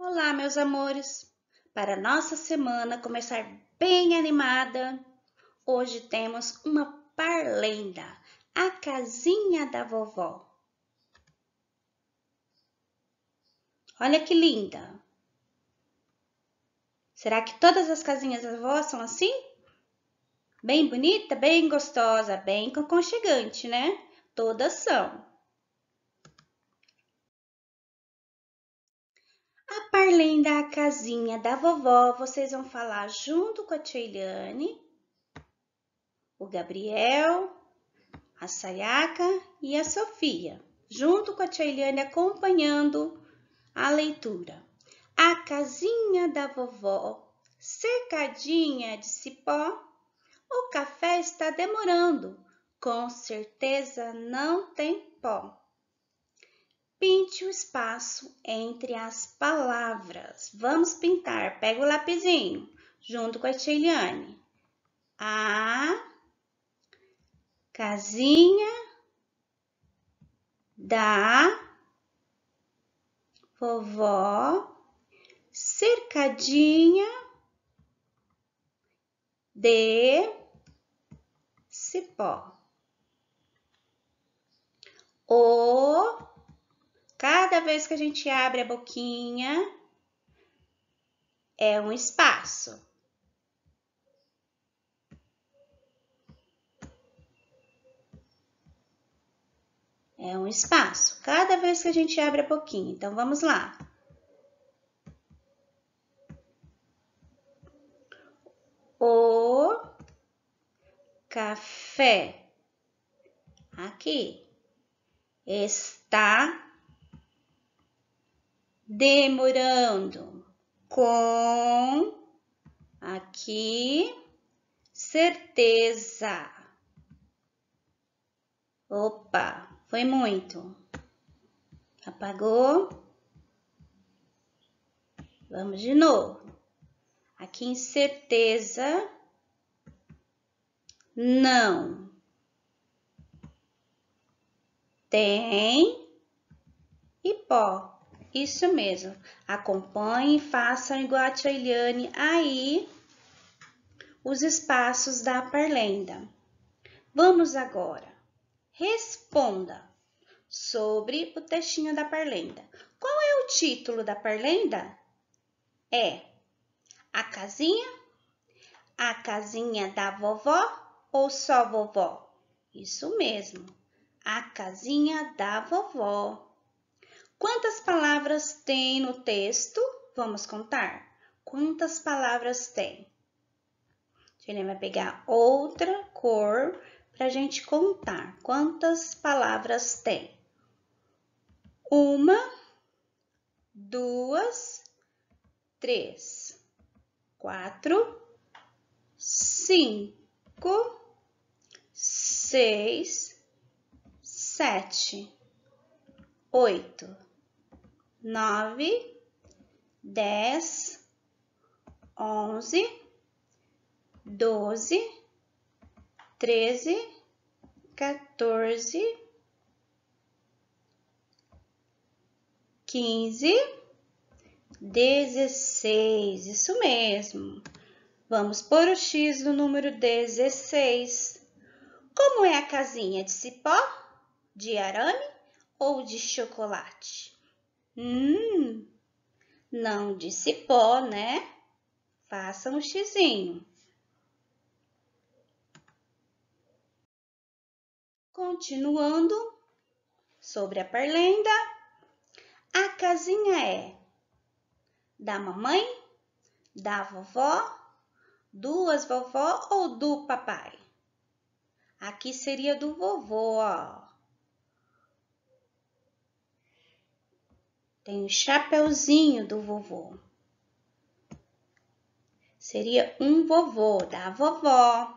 Olá, meus amores! Para nossa semana começar bem animada, hoje temos uma parlenda, a casinha da vovó. Olha que linda! Será que todas as casinhas da vovó são assim? Bem bonita, bem gostosa, bem conchegante, né? Todas são. Além da casinha da vovó, vocês vão falar junto com a Eliane, o Gabriel, a Sayaka e a Sofia, junto com a Eliane acompanhando a leitura. A casinha da vovó, cercadinha de cipó, o café está demorando, com certeza não tem pó. Pinte o espaço entre as palavras. Vamos pintar. Pega o lapisinho junto com a Tcheiliane. A casinha da vovó cercadinha de cipó. Cada vez que a gente abre a boquinha, é um espaço. É um espaço, cada vez que a gente abre a boquinha. Então, vamos lá. O café aqui está demorando com aqui certeza. Opa, foi muito. Apagou. Vamos de novo. Aqui em certeza não tem e pó. Isso mesmo. Acompanhe e façam igual a tia Eliane aí os espaços da parlenda. Vamos agora. Responda sobre o textinho da parlenda. Qual é o título da parlenda? É A Casinha? A Casinha da Vovó ou só Vovó? Isso mesmo, A Casinha da Vovó. Quantas palavras tem no texto? Vamos contar. Quantas palavras tem? Ele vai pegar outra cor para a gente contar quantas palavras tem. Uma, duas, três, quatro, cinco, seis, sete, oito nove, dez, onze, doze, treze, quatorze, quinze, dezesseis. Isso mesmo. Vamos pôr o x no número dezesseis. Como é a casinha de cipó, de arame ou de chocolate? Hum, não disse pó, né? Faça um xizinho. Continuando sobre a perlenda, a casinha é da mamãe, da vovó, duas vovó ou do papai? Aqui seria do vovô, ó. Tem o chapeuzinho do vovô. Seria um vovô da vovó.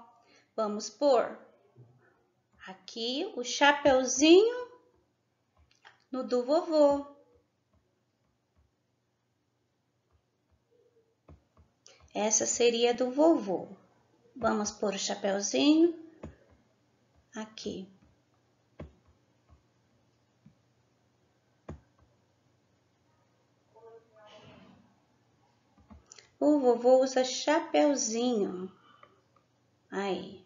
Vamos pôr aqui o chapeuzinho no do vovô. Essa seria do vovô. Vamos pôr o chapeuzinho aqui. O vovô usa chapeuzinho. Aí.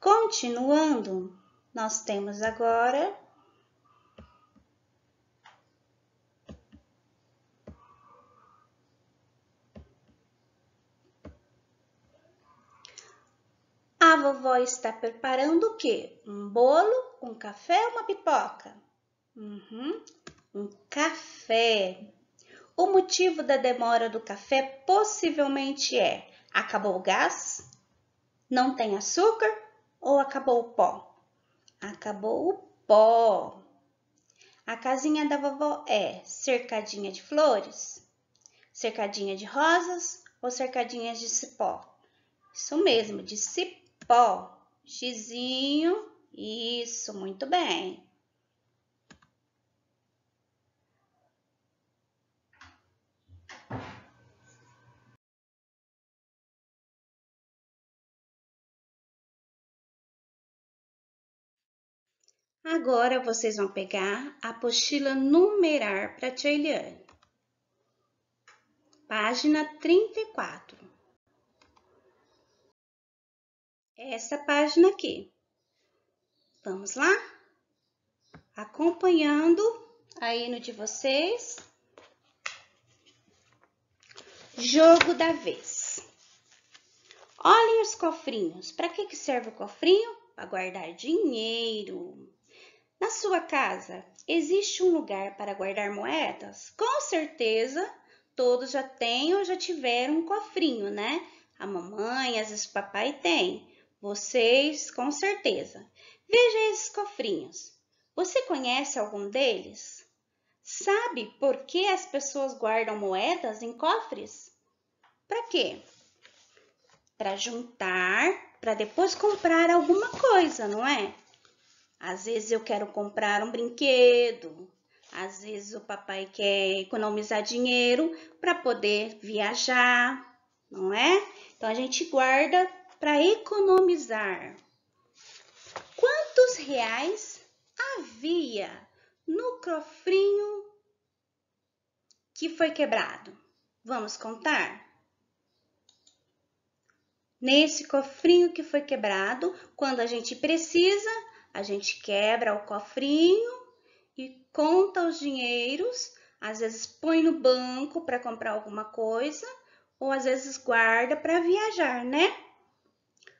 Continuando, nós temos agora A vovó está preparando o quê? Um bolo, um café, uma pipoca? Uhum. Um café. O motivo da demora do café possivelmente é: acabou o gás, não tem açúcar ou acabou o pó? Acabou o pó. A casinha da vovó é cercadinha de flores, cercadinha de rosas ou cercadinha de cipó? Isso mesmo, de cipó. Xizinho, isso, muito bem. Agora vocês vão pegar a apostila numerar para Eliane. Página 34. Essa página aqui. Vamos lá? Acompanhando aí no de vocês. Jogo da vez. Olhem os cofrinhos. Para que, que serve o cofrinho? Para guardar dinheiro. Na sua casa, existe um lugar para guardar moedas? Com certeza, todos já têm ou já tiveram um cofrinho, né? A mamãe, às vezes o papai tem. Vocês, com certeza. Veja esses cofrinhos. Você conhece algum deles? Sabe por que as pessoas guardam moedas em cofres? Para quê? Para juntar, para depois comprar alguma coisa, não é? Às vezes eu quero comprar um brinquedo, às vezes o papai quer economizar dinheiro para poder viajar, não é? Então a gente guarda para economizar. Quantos reais havia no cofrinho que foi quebrado? Vamos contar? Nesse cofrinho que foi quebrado, quando a gente precisa, a gente quebra o cofrinho e conta os dinheiros, às vezes põe no banco para comprar alguma coisa ou às vezes guarda para viajar, né?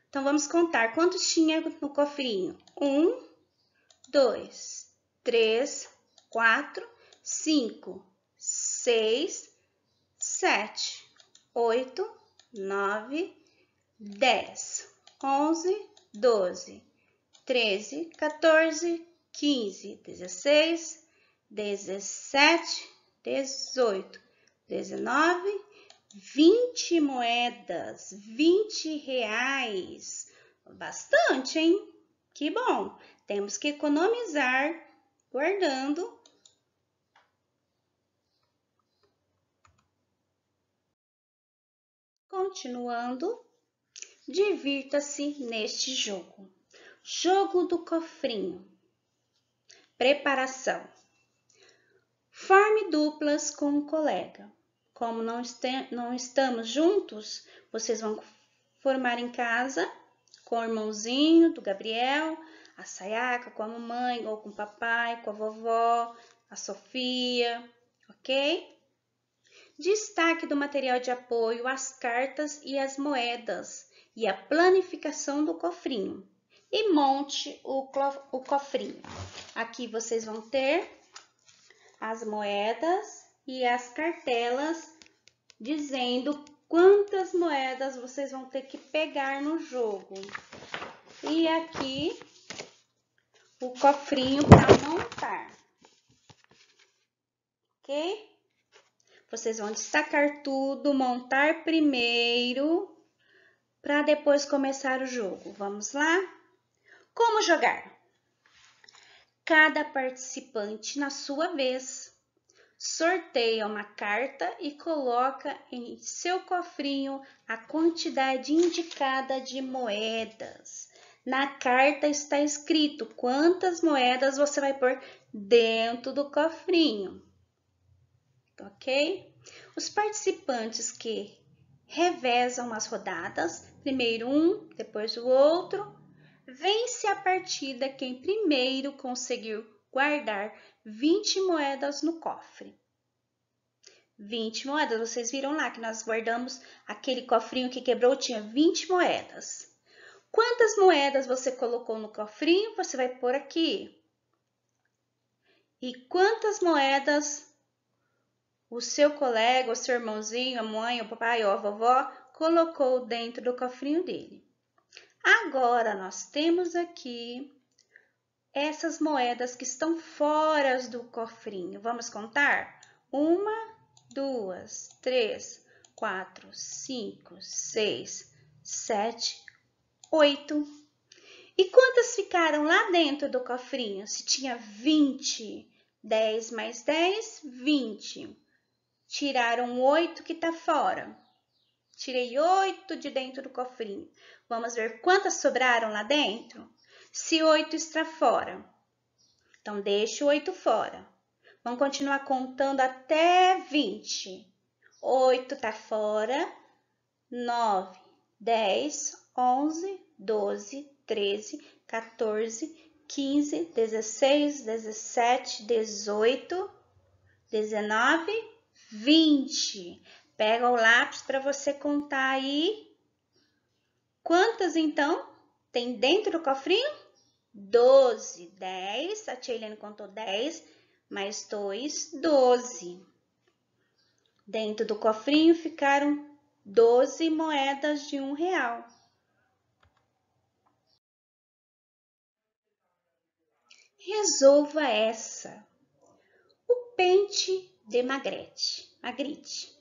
Então vamos contar quantos tinha no cofrinho: um, dois, três, quatro, cinco, seis, sete, oito, nove, dez, onze, doze. 13, 14, 15, 16, 17, 18, 19, 20 moedas, 20 reais. Bastante, hein? Que bom! Temos que economizar guardando. Continuando, divirta-se neste jogo. Jogo do cofrinho. Preparação: Forme duplas com um colega. Como não, não estamos juntos, vocês vão formar em casa com o irmãozinho do Gabriel, a Sayaka com a mamãe ou com o papai, com a vovó, a Sofia, ok? Destaque do material de apoio: as cartas e as moedas e a planificação do cofrinho e monte o, o cofrinho. Aqui vocês vão ter as moedas e as cartelas dizendo quantas moedas vocês vão ter que pegar no jogo. E aqui o cofrinho para montar. Ok? Vocês vão destacar tudo, montar primeiro, para depois começar o jogo. Vamos lá? Como jogar? Cada participante, na sua vez, sorteia uma carta e coloca em seu cofrinho a quantidade indicada de moedas. Na carta está escrito quantas moedas você vai pôr dentro do cofrinho. Ok? Os participantes que revezam as rodadas, primeiro um, depois o outro, Vence a partida quem primeiro conseguiu guardar 20 moedas no cofre. 20 moedas, vocês viram lá que nós guardamos aquele cofrinho que quebrou, tinha 20 moedas. Quantas moedas você colocou no cofrinho, você vai pôr aqui. E quantas moedas o seu colega, o seu irmãozinho, a mãe, o papai ou a vovó colocou dentro do cofrinho dele. Agora, nós temos aqui essas moedas que estão fora do cofrinho. Vamos contar? Uma, duas, três, quatro, cinco, seis, sete, oito. E quantas ficaram lá dentro do cofrinho? Se tinha 20, 10 mais 10, 20. Tiraram oito que está fora. Tirei oito de dentro do cofrinho. Vamos ver quantas sobraram lá dentro? Se oito está fora. Então, deixo oito fora. Vamos continuar contando até 20. 8 está fora, 9, 10, 11, 12, 13, 14, 15, 16, 17, 18, 19, 20. Pega o lápis para você contar aí. Quantas, então, tem dentro do cofrinho? 12. 10. A tia Helene contou 10. Mais 2, 12. Dentro do cofrinho ficaram 12 moedas de um real. Resolva essa. O pente de Magrete. Magritte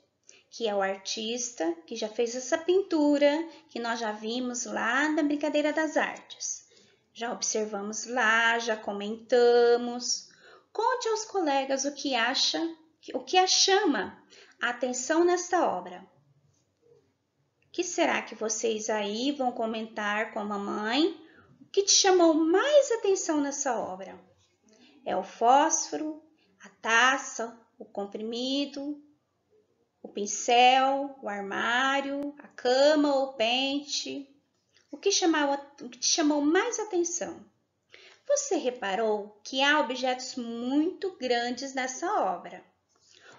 que é o artista que já fez essa pintura que nós já vimos lá na brincadeira das artes. Já observamos lá, já comentamos. Conte aos colegas o que acha, o que a chama a atenção nesta obra. O que será que vocês aí vão comentar com a mamãe? O que te chamou mais atenção nessa obra? É o fósforo, a taça, o comprimido, o pincel, o armário, a cama ou o pente. O que, chamou o que te chamou mais atenção? Você reparou que há objetos muito grandes nessa obra.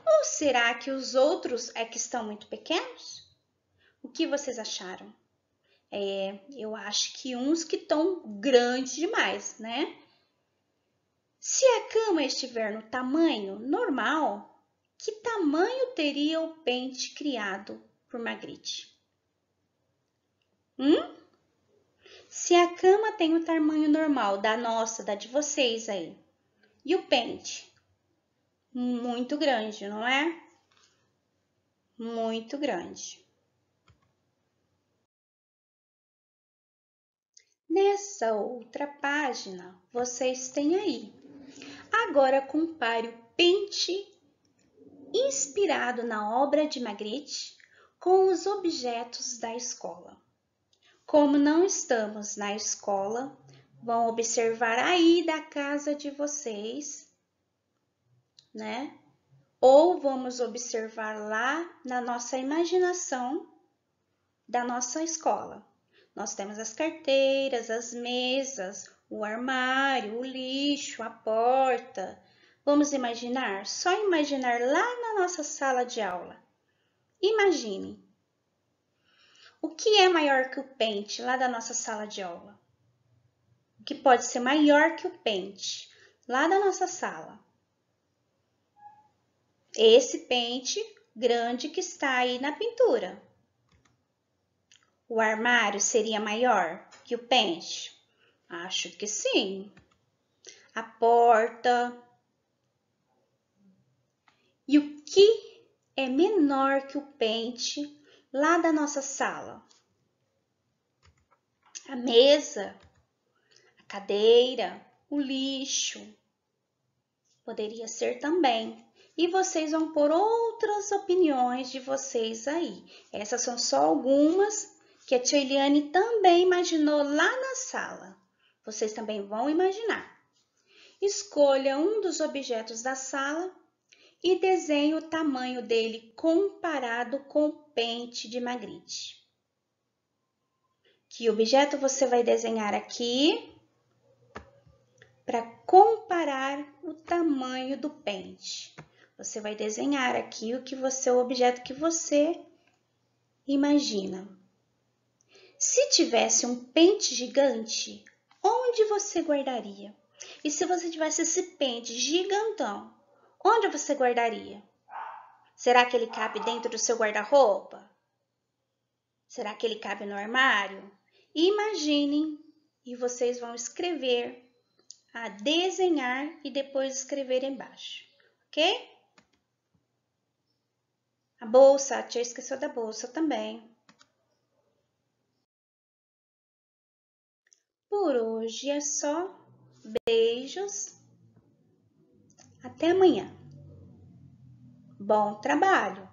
Ou será que os outros é que estão muito pequenos? O que vocês acharam? É, eu acho que uns que estão grandes demais, né? Se a cama estiver no tamanho normal, que tamanho teria o pente criado por Magritte? Hum? Se a cama tem o tamanho normal da nossa, da de vocês aí, e o pente? Muito grande, não é? Muito grande. Nessa outra página, vocês têm aí. Agora compare o pente inspirado na obra de Magritte com os objetos da escola. Como não estamos na escola, vão observar aí da casa de vocês, né? Ou vamos observar lá na nossa imaginação da nossa escola. Nós temos as carteiras, as mesas, o armário, o lixo, a porta, Vamos imaginar? Só imaginar lá na nossa sala de aula. Imagine. O que é maior que o pente lá da nossa sala de aula? O que pode ser maior que o pente lá da nossa sala? Esse pente grande que está aí na pintura. O armário seria maior que o pente? Acho que sim. A porta, e o que é menor que o pente lá da nossa sala? A mesa, a cadeira, o lixo. Poderia ser também. E vocês vão por outras opiniões de vocês aí. Essas são só algumas que a tia Eliane também imaginou lá na sala. Vocês também vão imaginar. Escolha um dos objetos da sala e desenhe o tamanho dele comparado com o pente de Magritte. Que objeto você vai desenhar aqui para comparar o tamanho do pente? Você vai desenhar aqui o que você, o objeto que você imagina. Se tivesse um pente gigante, onde você guardaria? E se você tivesse esse pente gigantão, Onde você guardaria? Será que ele cabe dentro do seu guarda-roupa? Será que ele cabe no armário? Imaginem e vocês vão escrever, a desenhar e depois escrever embaixo, ok? A bolsa, a tia esqueceu da bolsa também. Por hoje é só. Beijos. Até amanhã. Bom trabalho!